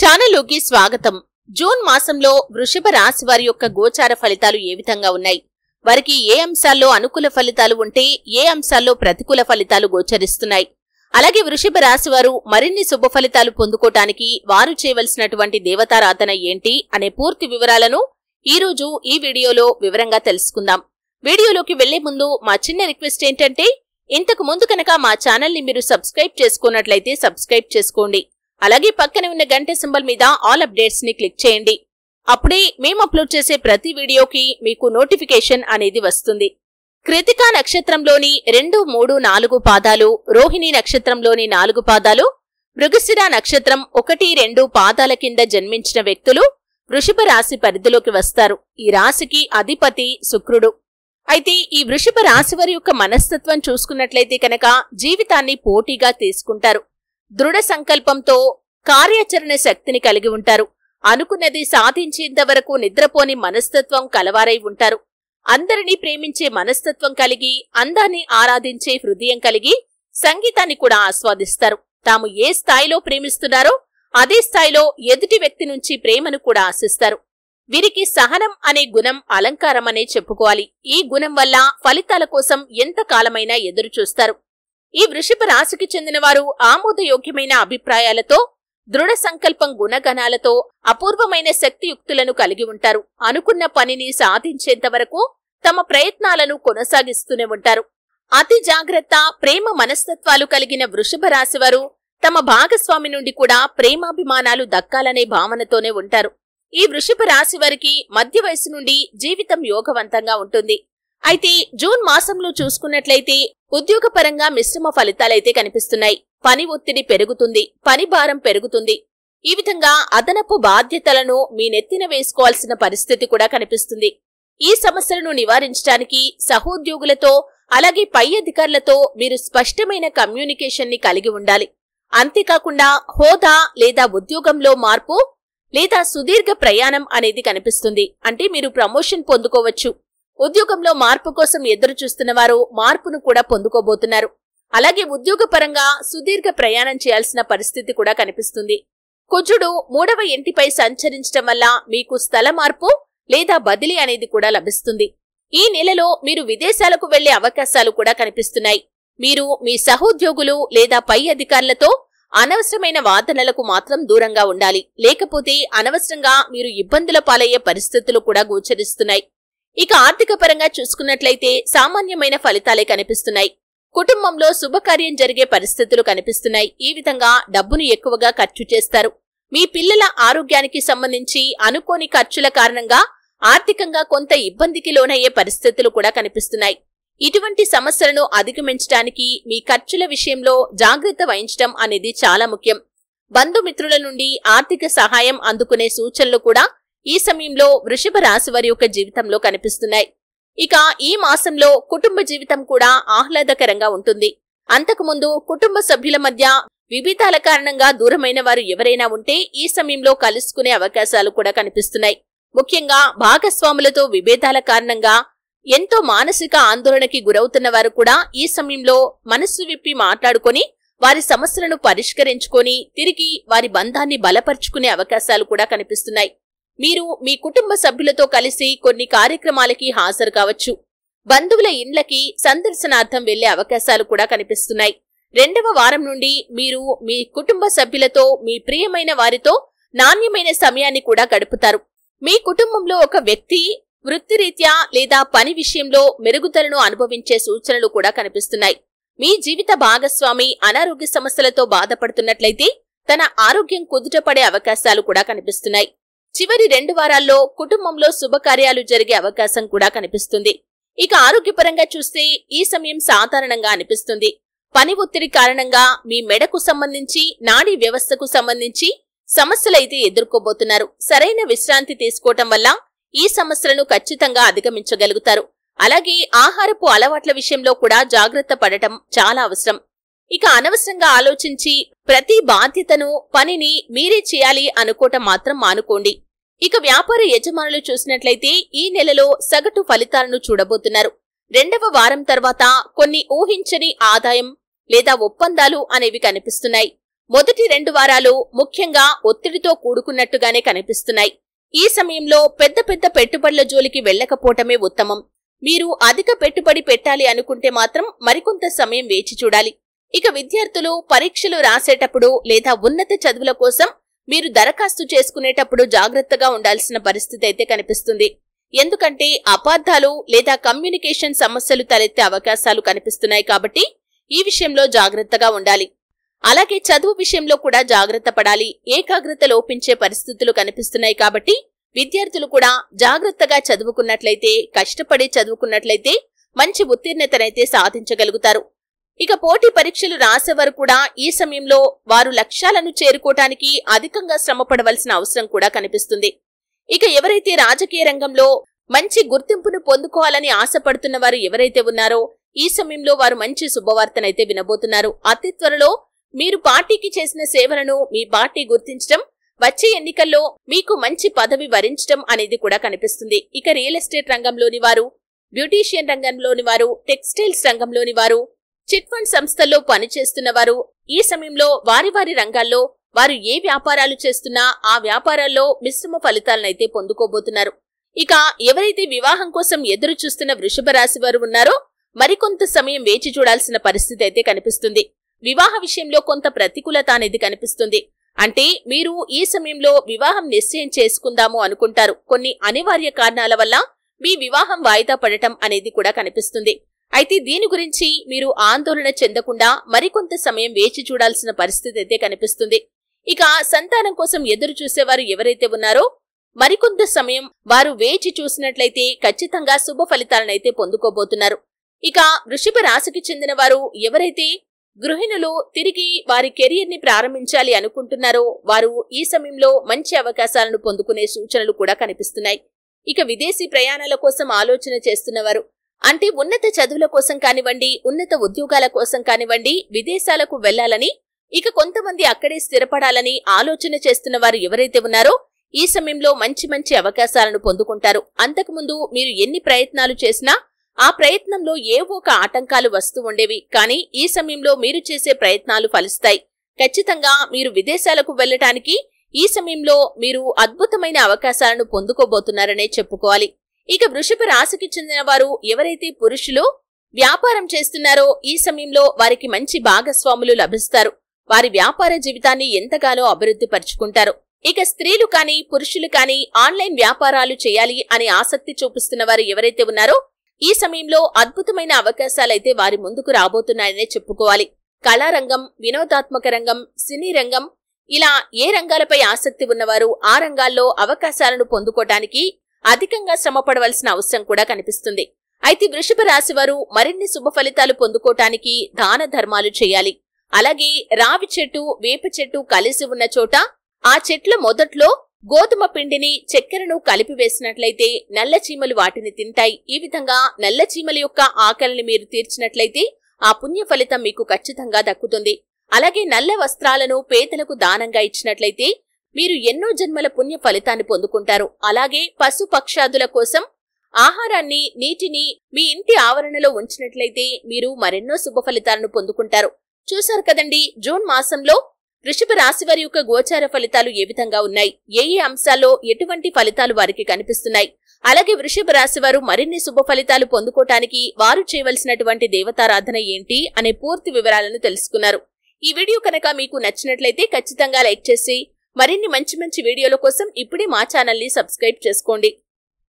ఛానల్లోకి స్వాగతం జూన్ మాసంలో వృషభ రాశి వారి యొక్క గోచార ఫలితాలు ఏ విధంగా ఉన్నాయి వారికి ఏ అంశాల్లో అనుకూల ఫలితాలు ఉంటే ఏ అంశాల్లో ప్రతికూల ఫలితాలు గోచరిస్తున్నాయి అలాగే వృషభ రాశి వారు మరిన్ని శుభ ఫలితాలు పొందుకోటానికి వారు చేయవలసినటువంటి దేవతారాధన ఏంటి అనే పూర్తి వివరాలను ఈ రోజు ఈ వీడియోలో వివరంగా తెలుసుకుందాం వీడియోలోకి వెళ్లే ముందు మా చిన్న రిక్వెస్ట్ ఏంటంటే ఇంతకు ముందు కనుక మా ఛానల్ని మీరు సబ్స్క్రైబ్ చేసుకున్నట్లయితే సబ్స్క్రైబ్ చేసుకోండి అలాగే పక్కన ఉన్న గంట సింబల్ మీద ఆల్ అప్డేట్స్ ని క్లిక్ చేయండి అప్పుడే మేము అప్లోడ్ చేసే ప్రతి వీడియోకి మీకు నోటిఫికేషన్ అనేది వస్తుంది కృతికా నక్షత్రంలోని రెండు మూడు నాలుగు పాదాలు రోహిణి నక్షత్రంలోని నాలుగు పాదాలు మృగశిర నక్షత్రం ఒకటి రెండు పాదాల కింద జన్మించిన వ్యక్తులు వృషభ రాశి పరిధిలోకి వస్తారు ఈ రాశికి అధిపతి శుక్రుడు అయితే ఈ వృషభ రాశి వారి యొక్క మనస్తత్వం చూసుకున్నట్లయితే కనుక జీవితాన్ని పోటీగా తీసుకుంటారు దృఢ సంకల్పంతో కార్యాచరణ శక్తిని కలిగి ఉంటారు అనుకున్నది సాధించేంత వరకు నిద్రపోని మనస్తత్వం కలవారై ఉంటారు అందరినీ ప్రేమించే మనస్తత్వం కలిగి అందాన్ని ఆరాధించే హృదయం కలిగి సంగీతాన్ని కూడా ఆస్వాదిస్తారు తాము ఏ స్థాయిలో ప్రేమిస్తున్నారో అదే స్థాయిలో ఎదుటి వ్యక్తి నుంచి ప్రేమను కూడా ఆశిస్తారు వీరికి సహనం అనే గుణం అలంకారమనే చెప్పుకోవాలి ఈ గుణం వల్ల ఫలితాల కోసం ఎంత కాలమైనా ఎదురుచూస్తారు ఈ వృషభ రాశికి చెందినవారు ఆమోదయోగ్యమైన అభిప్రాయాలతో దృఢ సంకల్పం గుణగణాలతో అపూర్వమైన శక్తియుక్తులను కలిగి ఉంటారు అనుకున్న పనిని సాధించేంత వరకు తమ ప్రయత్నాలను కొనసాగిస్తూనే ఉంటారు అతి జాగ్రత్త ప్రేమ మనస్తత్వాలు కలిగిన వృషభ రాశివారు తమ భాగస్వామి నుండి కూడా ప్రేమాభిమానాలు దక్కాలనే భావనతోనే ఉంటారు ఈ వృషభ రాశి వారికి మధ్య వయసు నుండి జీవితం యోగవంతంగా ఉంటుంది అయితే జూన్ మాసంలో చూసుకున్నట్లయితే ఉద్యోగపరంగా మిశ్రమ ఫలితాలైతే కనిపిస్తున్నాయి పని ఒత్తిడి పెరుగుతుంది పని భారం పెరుగుతుంది ఈ విధంగా అదనపు బాధ్యతలను మీ నెత్తిన వేసుకోవాల్సిన పరిస్థితి కూడా కనిపిస్తుంది ఈ సమస్యలను నివారించడానికి సహోద్యోగులతో అలాగే పై అధికారులతో మీరు స్పష్టమైన కమ్యూనికేషన్ ని కలిగి ఉండాలి అంతేకాకుండా హోదా లేదా ఉద్యోగంలో మార్పు లేదా సుదీర్ఘ ప్రయాణం అనేది కనిపిస్తుంది అంటే మీరు ప్రమోషన్ పొందుకోవచ్చు ఉద్యోగంలో మార్పు కోసం ఎదురు చూస్తున్న వారు మార్పును కూడా పొందుకోబోతున్నారు అలాగే ఉద్యోగపరంగా సుదీర్ఘ ప్రయాణం చేయాల్సిన పరిస్థితి కూడా కనిపిస్తుంది కుజుడు మూడవ ఇంటిపై సంచరించడం వల్ల మీకు స్థల మార్పు లేదా బదిలీ అనేది కూడా లభిస్తుంది ఈ నెలలో మీరు విదేశాలకు వెళ్లే అవకాశాలు కూడా కనిపిస్తున్నాయి మీరు మీ సహోద్యోగులు లేదా పై అధికారులతో అనవసరమైన వాదనలకు మాత్రం దూరంగా ఉండాలి లేకపోతే అనవసరంగా మీరు ఇబ్బందుల పాలయ్యే పరిస్థితులు కూడా గోచరిస్తున్నాయి ఇక ఆర్థిక పరంగా చూసుకున్నట్లయితే సామాన్యమైన ఫలితాలే కనిపిస్తున్నాయి కుటుంబంలో శుభకార్యం జరిగే పరిస్థితులు కనిపిస్తున్నాయి ఈ విధంగా డబ్బును ఎక్కువగా ఖర్చు చేస్తారు మీ పిల్లల ఆరోగ్యానికి సంబంధించి అనుకోని ఖర్చుల కారణంగా ఆర్థికంగా కొంత ఇబ్బందికి లోనయ్యే పరిస్థితులు కూడా కనిపిస్తున్నాయి ఇటువంటి సమస్యలను అధిగమించడానికి మీ ఖర్చుల విషయంలో జాగ్రత్త వహించడం అనేది చాలా ముఖ్యం బంధుమిత్రుల నుండి ఆర్థిక సహాయం అందుకునే సూచనలు కూడా ఈ సమయంలో వృషభ రాశి వారి యొక్క జీవితంలో కనిపిస్తున్నాయి ఇక ఈ మాసంలో కుటుంబ జీవితం కూడా ఆహ్లాదకరంగా ఉంటుంది అంతకుముందు కుటుంబ సభ్యుల మధ్య విభేదాల కారణంగా దూరమైన వారు ఎవరైనా ఉంటే ఈ సమయంలో కలుసుకునే అవకాశాలు కూడా కనిపిస్తున్నాయి ముఖ్యంగా భాగస్వాములతో విభేదాల కారణంగా ఎంతో మానసిక ఆందోళనకి గురవుతున్న వారు కూడా ఈ సమయంలో మనస్సు విప్పి మాట్లాడుకొని వారి సమస్యలను పరిష్కరించుకొని తిరిగి వారి బంధాన్ని బలపరుచుకునే అవకాశాలు కూడా కనిపిస్తున్నాయి మీరు మీ కుటుంబ సభ్యులతో కలిసి కొన్ని కార్యక్రమాలకి హాజరు కావచ్చు బంధువుల ఇండ్లకి సందర్శనార్థం వెళ్లే అవకాశాలు కూడా కనిపిస్తున్నాయి రెండవ వారం నుండి మీరు మీ కుటుంబ సభ్యులతో మీ ప్రియమైన వారితో నాణ్యమైన సమయాన్ని కూడా గడుపుతారు మీ కుటుంబంలో ఒక వ్యక్తి వృత్తిరీత్యా లేదా పని విషయంలో మెరుగుదలను అనుభవించే సూచనలు కూడా కనిపిస్తున్నాయి మీ జీవిత భాగస్వామి అనారోగ్య సమస్యలతో బాధపడుతున్నట్లయితే తన ఆరోగ్యం కుదుటపడే అవకాశాలు కూడా కనిపిస్తున్నాయి చివరి రెండు వారాల్లో కుటుంబంలో శుభకార్యాలు జరిగే అవకాశం కూడా కనిపిస్తుంది ఇక ఆరోగ్యపరంగా చూస్తే ఈ సమయం సాధారణంగా అనిపిస్తుంది పని ఒత్తిడి కారణంగా మీ మెడకు సంబంధించి నాడీ వ్యవస్థకు సంబంధించి సమస్యలైతే ఎదుర్కోబోతున్నారు సరైన విశ్రాంతి తీసుకోవటం వల్ల ఈ సమస్యలను ఖచ్చితంగా అధిగమించగలుగుతారు అలాగే ఆహారపు అలవాట్ల విషయంలో కూడా జాగ్రత్త పడటం చాలా అవసరం ఇక అనవసరంగా ఆలోచించి ప్రతి బాధ్యతను పనిని మీరే చేయాలి అనుకోవటం మాత్రం మానుకోండి ఇక వ్యాపార యజమానులు చూసినట్లయితే ఈ నెలలో సగటు ఫలితాలను చూడబోతున్నారు రెండవ వారం తర్వాత కొన్ని ఊహించని ఆదాయం లేదా ఒప్పందాలు అనేవి కనిపిస్తున్నాయి మొదటి రెండు వారాలు ముఖ్యంగా ఒత్తిడితో కూడుకున్నట్టుగానే కనిపిస్తున్నాయి ఈ సమయంలో పెద్ద పెద్ద పెట్టుబడుల జోలికి వెళ్లకపోవటమే ఉత్తమం మీరు అధిక పెట్టుబడి పెట్టాలి అనుకుంటే మాత్రం మరికొంత సమయం వేచి చూడాలి ఇక విద్యార్థులు పరీక్షలు రాసేటప్పుడు లేదా ఉన్నత చదువుల కోసం మీరు దరఖాస్తు చేసుకునేటప్పుడు జాగ్రత్తగా ఉండాల్సిన పరిస్థితి అయితే కనిపిస్తుంది ఎందుకంటే అపార్థాలు లేదా కమ్యూనికేషన్ సమస్యలు తలెత్తే అవకాశాలు కనిపిస్తున్నాయి కాబట్టి ఈ విషయంలో జాగ్రత్తగా ఉండాలి అలాగే చదువు విషయంలో కూడా జాగ్రత్త పడాలి ఏకాగ్రత లోపించే పరిస్థితులు కనిపిస్తున్నాయి కాబట్టి విద్యార్థులు కూడా జాగ్రత్తగా చదువుకున్నట్లయితే కష్టపడి చదువుకున్నట్లయితే మంచి ఉత్తీర్ణతనైతే సాధించగలుగుతారు ఇక పోటీ పరీక్షలు రాసేవారు కూడా ఈ సమయంలో వారు లక్ష్యాలను చేరుకోవటానికి అధికంగా శ్రమ పడవలసిన అవసరం కూడా కనిపిస్తుంది ఇక ఎవరైతే రాజకీయ రంగంలో మంచి గుర్తింపును పొందుకోవాలని ఆశపడుతున్న వారు ఎవరైతే ఉన్నారో ఈ సమయంలో వారు మంచి శుభవార్తనైతే వినబోతున్నారు అతి త్వరలో మీరు పార్టీకి చేసిన సేవలను మీ పార్టీ గుర్తించడం వచ్చే ఎన్నికల్లో మీకు మంచి పదవి వరించడం అనేది కూడా కనిపిస్తుంది ఇక రియల్ ఎస్టేట్ రంగంలోని వారు బ్యూటీషియన్ రంగంలోని వారు టెక్స్టైల్స్ రంగంలోని వారు చిట్ ఫండ్ సంస్థల్లో పనిచేస్తున్న వారు ఈ సమయంలో వారి వారి రంగాల్లో వారు ఏ వ్యాపారాలు చేస్తున్నా ఆ వ్యాపారాల్లో మిశ్రమ ఫలితాలనైతే పొందుకోబోతున్నారు ఇక ఎవరైతే వివాహం కోసం ఎదురు చూస్తున్న వృషభ రాశి వారు ఉన్నారో మరికొంత సమయం వేచి చూడాల్సిన పరిస్థితి అయితే కనిపిస్తుంది వివాహ విషయంలో కొంత ప్రతికూలత అనేది కనిపిస్తుంది అంటే మీరు ఈ సమయంలో వివాహం నిశ్చయం చేసుకుందాము అనుకుంటారు కొన్ని అనివార్య కారణాల వల్ల మీ వివాహం వాయిదా పడటం అనేది కూడా కనిపిస్తుంది అయితే దీని గురించి మీరు ఆందోళన చెందకుండా మరికొంత సమయం వేచి చూడాల్సిన పరిస్థితి అయితే కనిపిస్తుంది ఇక సంతానం కోసం ఎదురు చూసేవారు ఎవరైతే ఉన్నారో మరికొంత సమయం వారు వేచి చూసినట్లయితే ఖచ్చితంగా శుభ ఫలితాలనైతే పొందుకోబోతున్నారు ఇక వృషభ రాశికి చెందిన వారు ఎవరైతే గృహిణులు తిరిగి వారి కెరియర్ ని ప్రారంభించాలి అనుకుంటున్నారో వారు ఈ సమయంలో మంచి అవకాశాలను పొందుకునే సూచనలు కూడా కనిపిస్తున్నాయి ఇక విదేశీ ప్రయాణాల కోసం ఆలోచన చేస్తున్నవారు అంటే ఉన్నత చదువుల కోసం కానివ్వండి ఉన్నత ఉద్యోగాల కోసం కానివ్వండి విదేశాలకు వెళ్లాలని ఇక కొంతమంది అక్కడే స్థిరపడాలని ఆలోచన చేస్తున్న వారు ఎవరైతే ఉన్నారో ఈ సమయంలో మంచి మంచి అవకాశాలను పొందుకుంటారు అంతకుముందు మీరు ఎన్ని ప్రయత్నాలు చేసినా ఆ ప్రయత్నంలో ఏవో ఒక ఆటంకాలు వస్తూ ఉండేవి కానీ ఈ సమయంలో మీరు చేసే ప్రయత్నాలు ఫలిస్తాయి ఖచ్చితంగా మీరు విదేశాలకు వెళ్లటానికి ఈ సమయంలో మీరు అద్భుతమైన అవకాశాలను పొందుకోబోతున్నారనే చెప్పుకోవాలి ఇక వృషభ రాశికి చెందిన వారు ఎవరైతే పురుషులు వ్యాపారం చేస్తున్నారో ఈ సమయంలో వారికి మంచి భాగస్వాములు లభిస్తారు వారి వ్యాపార జీవితాన్ని ఎంతగానో అభివృద్ధి పరుచుకుంటారు ఇక స్త్రీలు కానీ పురుషులు కానీ ఆన్లైన్ వ్యాపారాలు చేయాలి అనే ఆసక్తి చూపిస్తున్న వారు ఎవరైతే ఉన్నారో ఈ సమయంలో అద్భుతమైన అవకాశాలైతే వారి ముందుకు రాబోతున్నాయనే చెప్పుకోవాలి కళారంగం వినోదాత్మక రంగం సినీ రంగం ఇలా ఏ రంగాలపై ఆసక్తి ఉన్నవారు ఆ రంగాల్లో అవకాశాలను పొందుకోటానికి అధికంగా శ్రమ పడవలసిన అవసరం కూడా కనిపిస్తుంది అయితే వృషభ రాశి వారు మరిన్ని శుభ ఫలితాలు పొందుకోటానికి దాన ధర్మాలు చేయాలి అలాగే రావి చెట్టు వేప చెట్టు కలిసి ఉన్న చోట ఆ చెట్ల మొదట్లో గోధుమ పిండిని చక్కెరను కలిపి వేసినట్లయితే నల్ల చీమలు వాటిని తింటాయి ఈ విధంగా నల్ల చీమల యొక్క ఆకలిని మీరు తీర్చినట్లయితే ఆ పుణ్య ఫలితం మీకు ఖచ్చితంగా దక్కుతుంది అలాగే నల్ల వస్త్రాలను పేదలకు దానంగా ఇచ్చినట్లయితే మీరు ఎన్నో జన్మల పుణ్య ఫలితాన్ని పొందుకుంటారు అలాగే పశు పక్షాదుల కోసం ఆహారాన్ని నీటిని మీ ఇంటి ఆవరణలో ఉంచినట్లయితే మీరు మరెన్నో శుభ ఫలితాలను పొందుకుంటారు చూశారు కదండి జూన్ మాసంలో వృషభ రాశి వారి యొక్క గోచార ఫలితాలు ఏ విధంగా ఉన్నాయి ఏ ఏ అంశాల్లో ఎటువంటి ఫలితాలు వారికి కనిపిస్తున్నాయి అలాగే వృషభ రాశి వారు మరిన్ని శుభ ఫలితాలు పొందుకోవటానికి వారు చేయవలసినటువంటి దేవతారాధన ఏంటి అనే పూర్తి వివరాలను తెలుసుకున్నారు ఈ వీడియో కనుక మీకు నచ్చినట్లయితే ఖచ్చితంగా లైక్ చేసి మరిన్ని మంచి మంచి వీడియోల కోసం ఇప్పుడే మా ఛానల్ని సబ్స్క్రైబ్ చేసుకోండి